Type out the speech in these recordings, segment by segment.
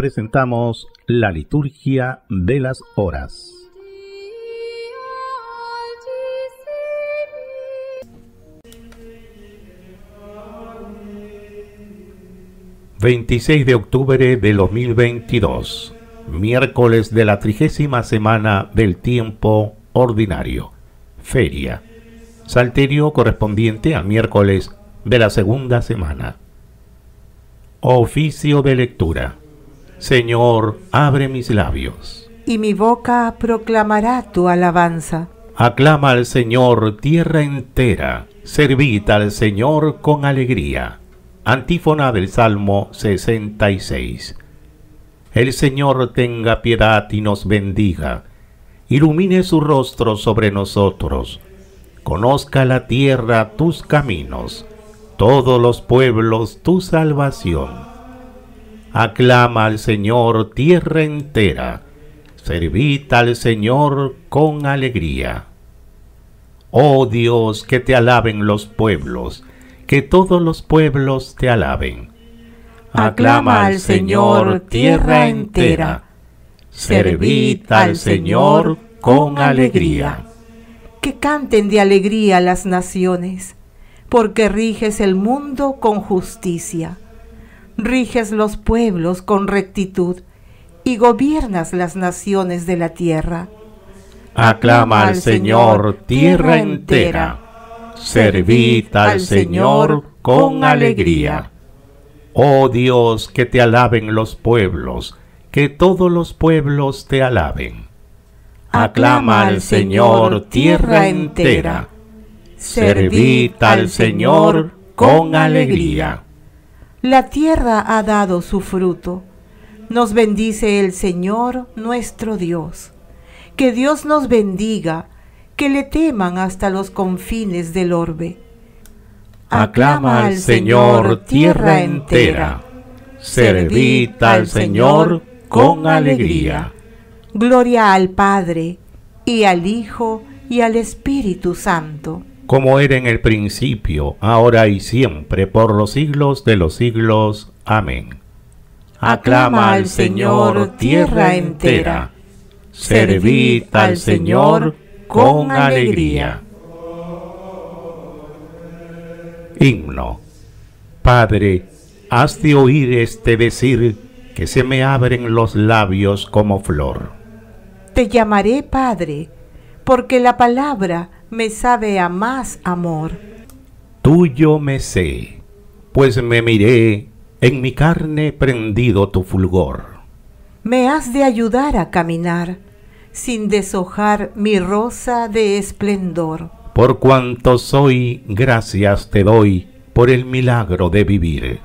presentamos la liturgia de las horas. ...26 de octubre de 2022... ...miércoles de la trigésima semana del tiempo ordinario... ...feria... ...salterio correspondiente a miércoles de la segunda semana... Oficio de lectura. Señor, abre mis labios. Y mi boca proclamará tu alabanza. Aclama al Señor tierra entera, servid al Señor con alegría. Antífona del Salmo 66. El Señor tenga piedad y nos bendiga. Ilumine su rostro sobre nosotros. Conozca la tierra tus caminos, todos los pueblos tu salvación Aclama al Señor tierra entera, servid al Señor con alegría. Oh Dios, que te alaben los pueblos, que todos los pueblos te alaben. Aclama al Señor tierra entera, servid al Señor con alegría. Que canten de alegría las naciones, porque riges el mundo con justicia riges los pueblos con rectitud y gobiernas las naciones de la tierra. Aclama al Señor tierra entera, servid al Señor con alegría. Oh Dios, que te alaben los pueblos, que todos los pueblos te alaben. Aclama al Señor tierra entera, servid al Señor con alegría. La tierra ha dado su fruto. Nos bendice el Señor nuestro Dios. Que Dios nos bendiga, que le teman hasta los confines del orbe. Aclama al Señor tierra entera. Servid al Señor con alegría. Gloria al Padre, y al Hijo, y al Espíritu Santo como era en el principio, ahora y siempre, por los siglos de los siglos. Amén. Aclama al Señor tierra entera. Servid al Señor con alegría. Himno. Padre, has de oír este decir que se me abren los labios como flor. Te llamaré Padre porque la palabra me sabe a más amor. Tuyo me sé, pues me miré, en mi carne prendido tu fulgor. Me has de ayudar a caminar, sin deshojar mi rosa de esplendor. Por cuanto soy, gracias te doy por el milagro de vivir.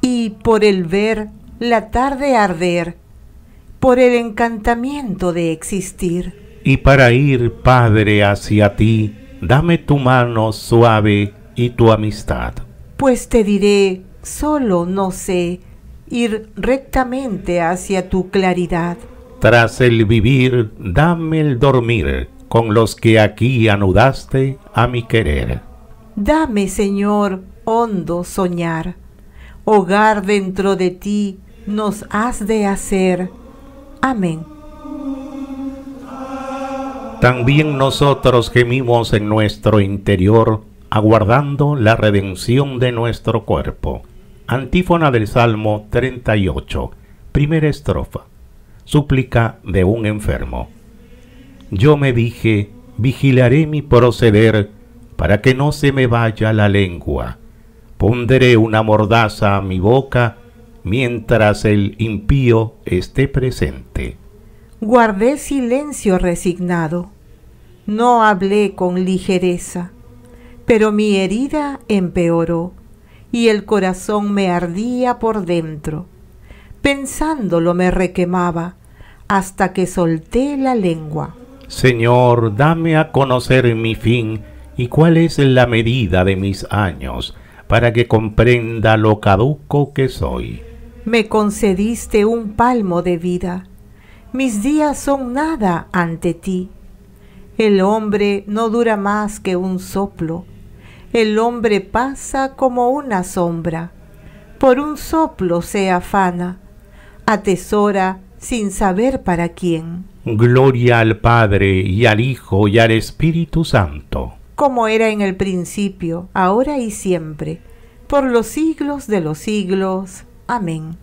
Y por el ver la tarde arder, por el encantamiento de existir. Y para ir, Padre, hacia ti, dame tu mano suave y tu amistad. Pues te diré, solo no sé, ir rectamente hacia tu claridad. Tras el vivir, dame el dormir, con los que aquí anudaste a mi querer. Dame, Señor, hondo soñar, hogar dentro de ti nos has de hacer. Amén también nosotros gemimos en nuestro interior, aguardando la redención de nuestro cuerpo. Antífona del Salmo 38, primera estrofa. Súplica de un enfermo. Yo me dije, vigilaré mi proceder para que no se me vaya la lengua. Pondré una mordaza a mi boca mientras el impío esté presente guardé silencio resignado, no hablé con ligereza, pero mi herida empeoró y el corazón me ardía por dentro. Pensándolo me requemaba hasta que solté la lengua. Señor, dame a conocer mi fin y cuál es la medida de mis años, para que comprenda lo caduco que soy. Me concediste un palmo de vida mis días son nada ante ti. El hombre no dura más que un soplo. El hombre pasa como una sombra. Por un soplo se afana. Atesora sin saber para quién. Gloria al Padre y al Hijo y al Espíritu Santo. Como era en el principio, ahora y siempre, por los siglos de los siglos. Amén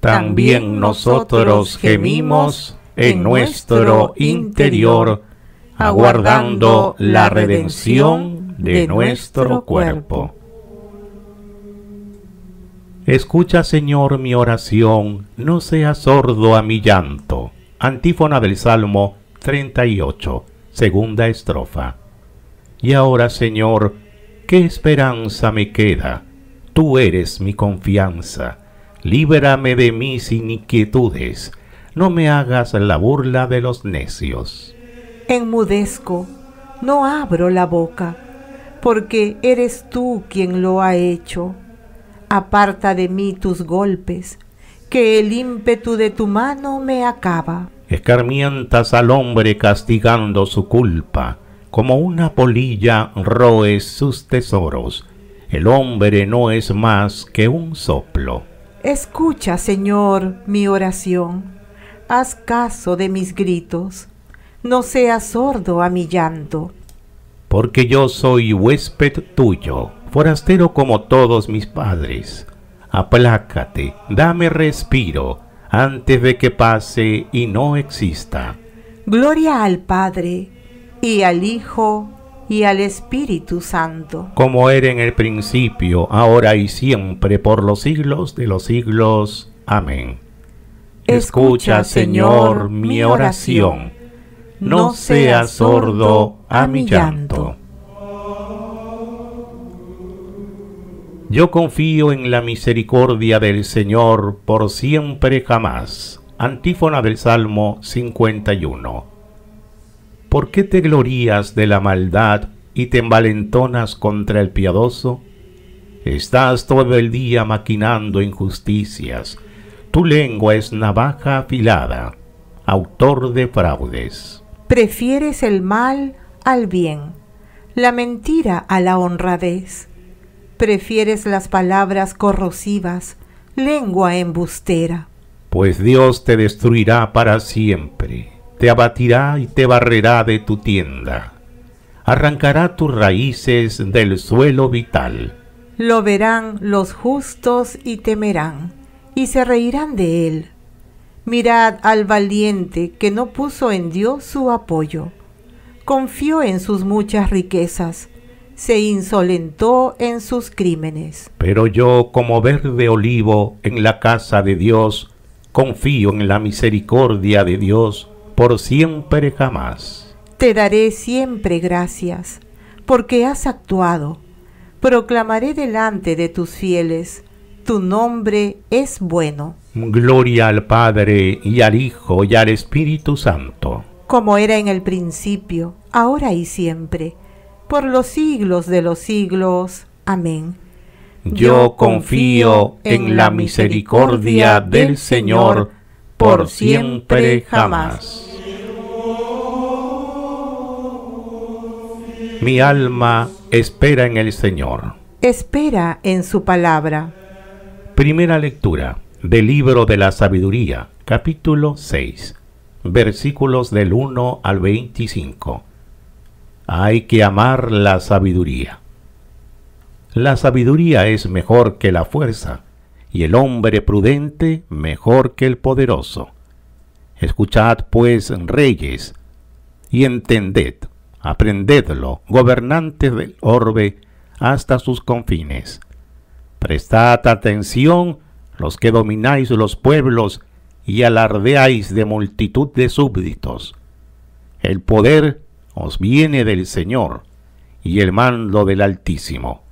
también nosotros gemimos en nuestro interior, aguardando la redención de nuestro cuerpo. Escucha, Señor, mi oración, no seas sordo a mi llanto. Antífona del Salmo 38, segunda estrofa. Y ahora, Señor, ¿qué esperanza me queda? Tú eres mi confianza líbrame de mis inquietudes, no me hagas la burla de los necios. Enmudezco, no abro la boca, porque eres tú quien lo ha hecho. Aparta de mí tus golpes, que el ímpetu de tu mano me acaba. Escarmientas al hombre castigando su culpa, como una polilla roes sus tesoros. El hombre no es más que un soplo. Escucha, Señor, mi oración. Haz caso de mis gritos. No seas sordo a mi llanto. Porque yo soy huésped tuyo, forastero como todos mis padres. Aplácate, dame respiro, antes de que pase y no exista. Gloria al Padre, y al Hijo, y al Espíritu Santo. Como era en el principio, ahora y siempre, por los siglos de los siglos. Amén. Escucha, Señor, mi oración. No seas sordo a mi llanto. Yo confío en la misericordia del Señor por siempre jamás. Antífona del Salmo 51. ¿por qué te glorías de la maldad y te envalentonas contra el piadoso? Estás todo el día maquinando injusticias. Tu lengua es navaja afilada, autor de fraudes. Prefieres el mal al bien, la mentira a la honradez. Prefieres las palabras corrosivas, lengua embustera. Pues Dios te destruirá para siempre te abatirá y te barrerá de tu tienda. Arrancará tus raíces del suelo vital. Lo verán los justos y temerán, y se reirán de él. Mirad al valiente que no puso en Dios su apoyo. Confió en sus muchas riquezas, se insolentó en sus crímenes. Pero yo, como verde olivo en la casa de Dios, confío en la misericordia de Dios por siempre jamás. Te daré siempre gracias, porque has actuado. Proclamaré delante de tus fieles, tu nombre es bueno. Gloria al Padre y al Hijo y al Espíritu Santo. Como era en el principio, ahora y siempre, por los siglos de los siglos. Amén. Yo confío en la misericordia del Señor por siempre jamás. Mi alma espera en el Señor. Espera en su palabra. Primera lectura del libro de la sabiduría, capítulo 6, versículos del 1 al 25. Hay que amar la sabiduría. La sabiduría es mejor que la fuerza, y el hombre prudente mejor que el poderoso. Escuchad pues, reyes, y entended, aprendedlo, gobernantes del orbe, hasta sus confines. Prestad atención, los que domináis los pueblos y alardeáis de multitud de súbditos. El poder os viene del Señor y el mando del Altísimo.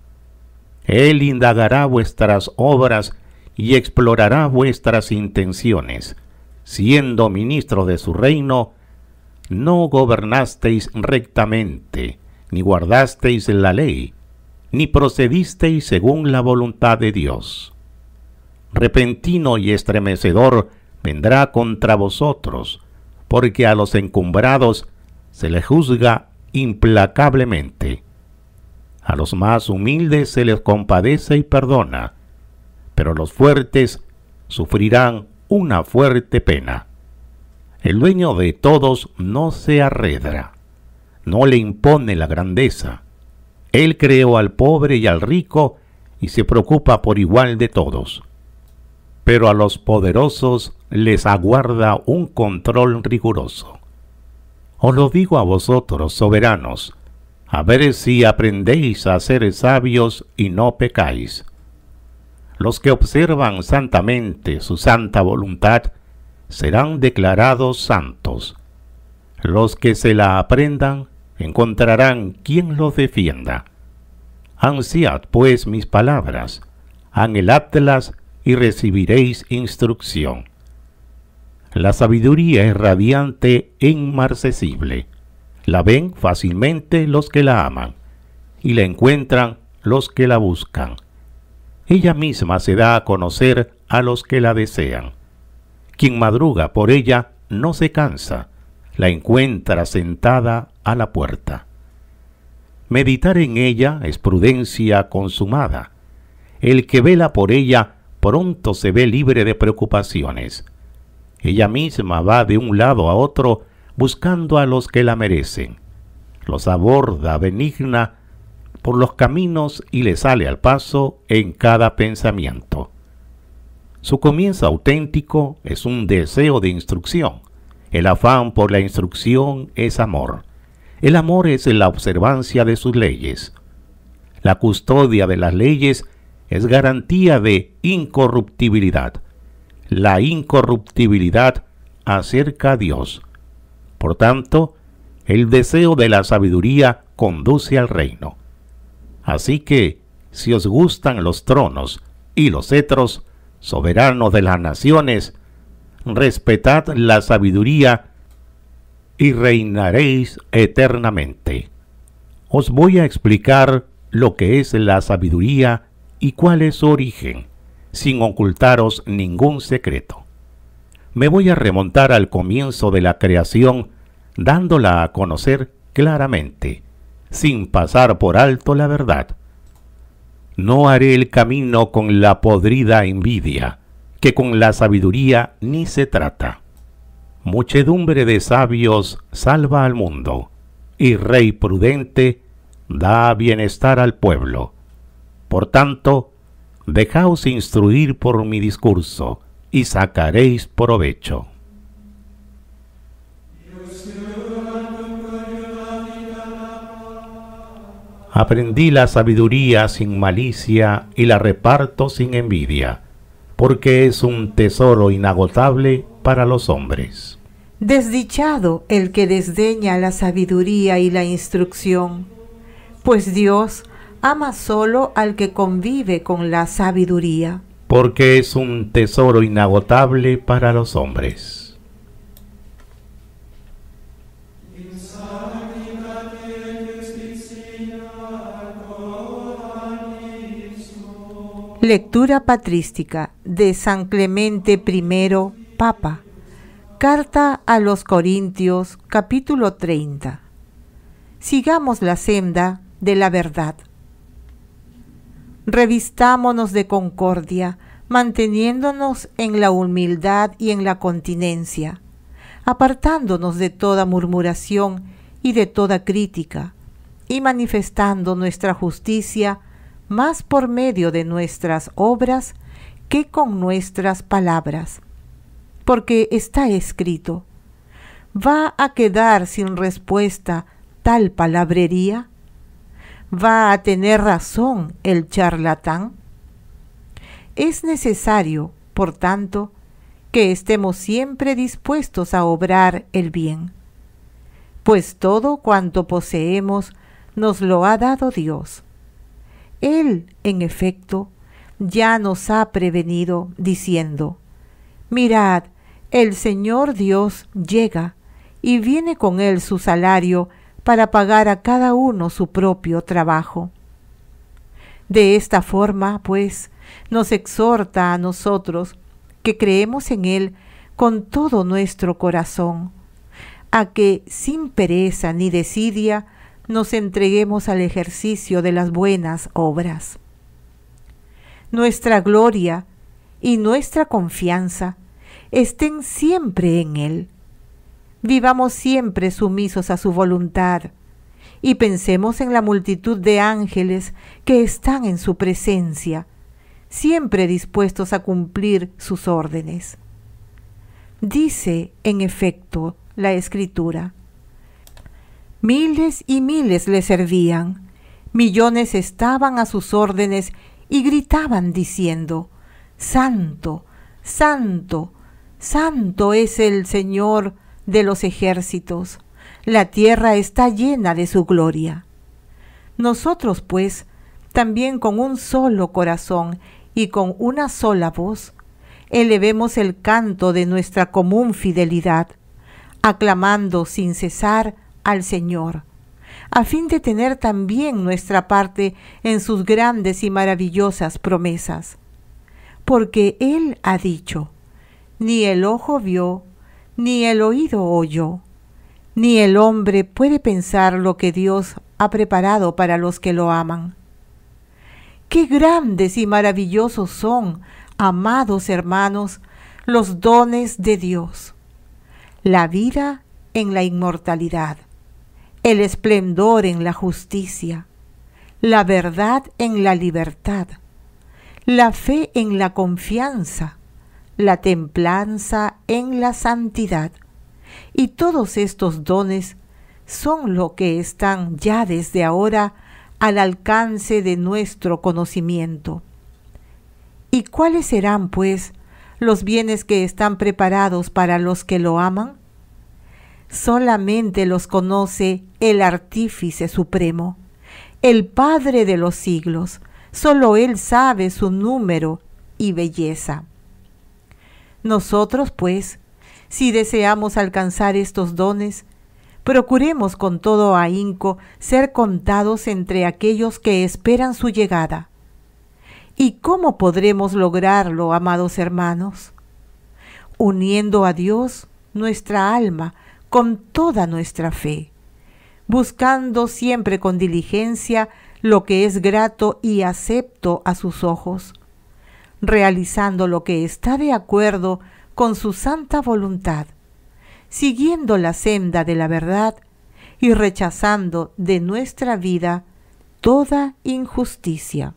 Él indagará vuestras obras y explorará vuestras intenciones, siendo ministro de su reino no gobernasteis rectamente, ni guardasteis la ley, ni procedisteis según la voluntad de Dios. Repentino y estremecedor vendrá contra vosotros, porque a los encumbrados se les juzga implacablemente. A los más humildes se les compadece y perdona, pero los fuertes sufrirán una fuerte pena. El dueño de todos no se arredra, no le impone la grandeza. Él creó al pobre y al rico y se preocupa por igual de todos. Pero a los poderosos les aguarda un control riguroso. Os lo digo a vosotros, soberanos, a ver si aprendéis a ser sabios y no pecáis. Los que observan santamente su santa voluntad serán declarados santos. Los que se la aprendan encontrarán quien los defienda. Ansiad pues mis palabras, anheladlas y recibiréis instrucción. La sabiduría es radiante e inmarcesible. La ven fácilmente los que la aman, y la encuentran los que la buscan. Ella misma se da a conocer a los que la desean. Quien madruga por ella no se cansa, la encuentra sentada a la puerta. Meditar en ella es prudencia consumada. El que vela por ella pronto se ve libre de preocupaciones. Ella misma va de un lado a otro buscando a los que la merecen. Los aborda benigna por los caminos y le sale al paso en cada pensamiento. Su comienzo auténtico es un deseo de instrucción. El afán por la instrucción es amor. El amor es la observancia de sus leyes. La custodia de las leyes es garantía de incorruptibilidad. La incorruptibilidad acerca a Dios. Por tanto, el deseo de la sabiduría conduce al reino. Así que, si os gustan los tronos y los cetros, soberanos de las naciones, respetad la sabiduría y reinaréis eternamente. Os voy a explicar lo que es la sabiduría y cuál es su origen, sin ocultaros ningún secreto. Me voy a remontar al comienzo de la creación, dándola a conocer claramente, sin pasar por alto la verdad no haré el camino con la podrida envidia, que con la sabiduría ni se trata. Muchedumbre de sabios salva al mundo, y rey prudente da bienestar al pueblo. Por tanto, dejaos instruir por mi discurso, y sacaréis provecho. Aprendí la sabiduría sin malicia y la reparto sin envidia, porque es un tesoro inagotable para los hombres. Desdichado el que desdeña la sabiduría y la instrucción, pues Dios ama solo al que convive con la sabiduría. Porque es un tesoro inagotable para los hombres. Lectura patrística de San Clemente I, Papa. Carta a los Corintios, capítulo 30. Sigamos la senda de la verdad. Revistámonos de concordia, manteniéndonos en la humildad y en la continencia, apartándonos de toda murmuración y de toda crítica, y manifestando nuestra justicia más por medio de nuestras obras que con nuestras palabras. Porque está escrito, ¿va a quedar sin respuesta tal palabrería? ¿Va a tener razón el charlatán? Es necesario, por tanto, que estemos siempre dispuestos a obrar el bien, pues todo cuanto poseemos nos lo ha dado Dios él, en efecto, ya nos ha prevenido, diciendo, Mirad, el Señor Dios llega y viene con él su salario para pagar a cada uno su propio trabajo. De esta forma, pues, nos exhorta a nosotros que creemos en Él con todo nuestro corazón, a que sin pereza ni desidia nos entreguemos al ejercicio de las buenas obras. Nuestra gloria y nuestra confianza estén siempre en Él. Vivamos siempre sumisos a su voluntad y pensemos en la multitud de ángeles que están en su presencia, siempre dispuestos a cumplir sus órdenes. Dice, en efecto, la Escritura, Miles y miles le servían. Millones estaban a sus órdenes y gritaban diciendo, Santo, Santo, Santo es el Señor de los ejércitos. La tierra está llena de su gloria. Nosotros, pues, también con un solo corazón y con una sola voz, elevemos el canto de nuestra común fidelidad, aclamando sin cesar al Señor, a fin de tener también nuestra parte en sus grandes y maravillosas promesas. Porque Él ha dicho, ni el ojo vio, ni el oído oyó, ni el hombre puede pensar lo que Dios ha preparado para los que lo aman. Qué grandes y maravillosos son, amados hermanos, los dones de Dios. La vida en la inmortalidad el esplendor en la justicia, la verdad en la libertad, la fe en la confianza, la templanza en la santidad. Y todos estos dones son lo que están ya desde ahora al alcance de nuestro conocimiento. ¿Y cuáles serán, pues, los bienes que están preparados para los que lo aman? solamente los conoce el artífice supremo, el Padre de los siglos. Solo Él sabe su número y belleza. Nosotros, pues, si deseamos alcanzar estos dones, procuremos con todo ahínco ser contados entre aquellos que esperan su llegada. ¿Y cómo podremos lograrlo, amados hermanos? Uniendo a Dios nuestra alma, con toda nuestra fe, buscando siempre con diligencia lo que es grato y acepto a sus ojos, realizando lo que está de acuerdo con su santa voluntad, siguiendo la senda de la verdad y rechazando de nuestra vida toda injusticia.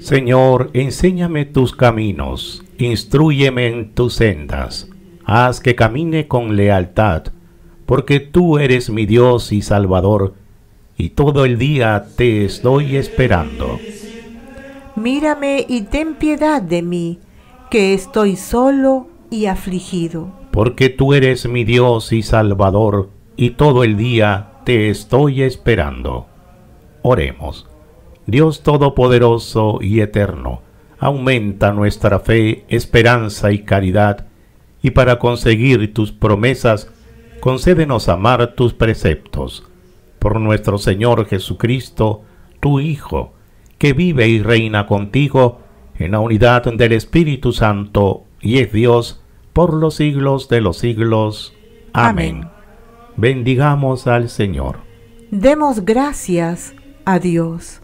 Señor, enséñame tus caminos Instruyeme en tus sendas, haz que camine con lealtad, porque tú eres mi Dios y Salvador, y todo el día te estoy esperando. Mírame y ten piedad de mí, que estoy solo y afligido. Porque tú eres mi Dios y Salvador, y todo el día te estoy esperando. Oremos. Dios Todopoderoso y Eterno, aumenta nuestra fe, esperanza y caridad, y para conseguir tus promesas, concédenos amar tus preceptos. Por nuestro Señor Jesucristo, tu Hijo, que vive y reina contigo en la unidad del Espíritu Santo y es Dios por los siglos de los siglos. Amén. Bendigamos al Señor. Demos gracias a Dios.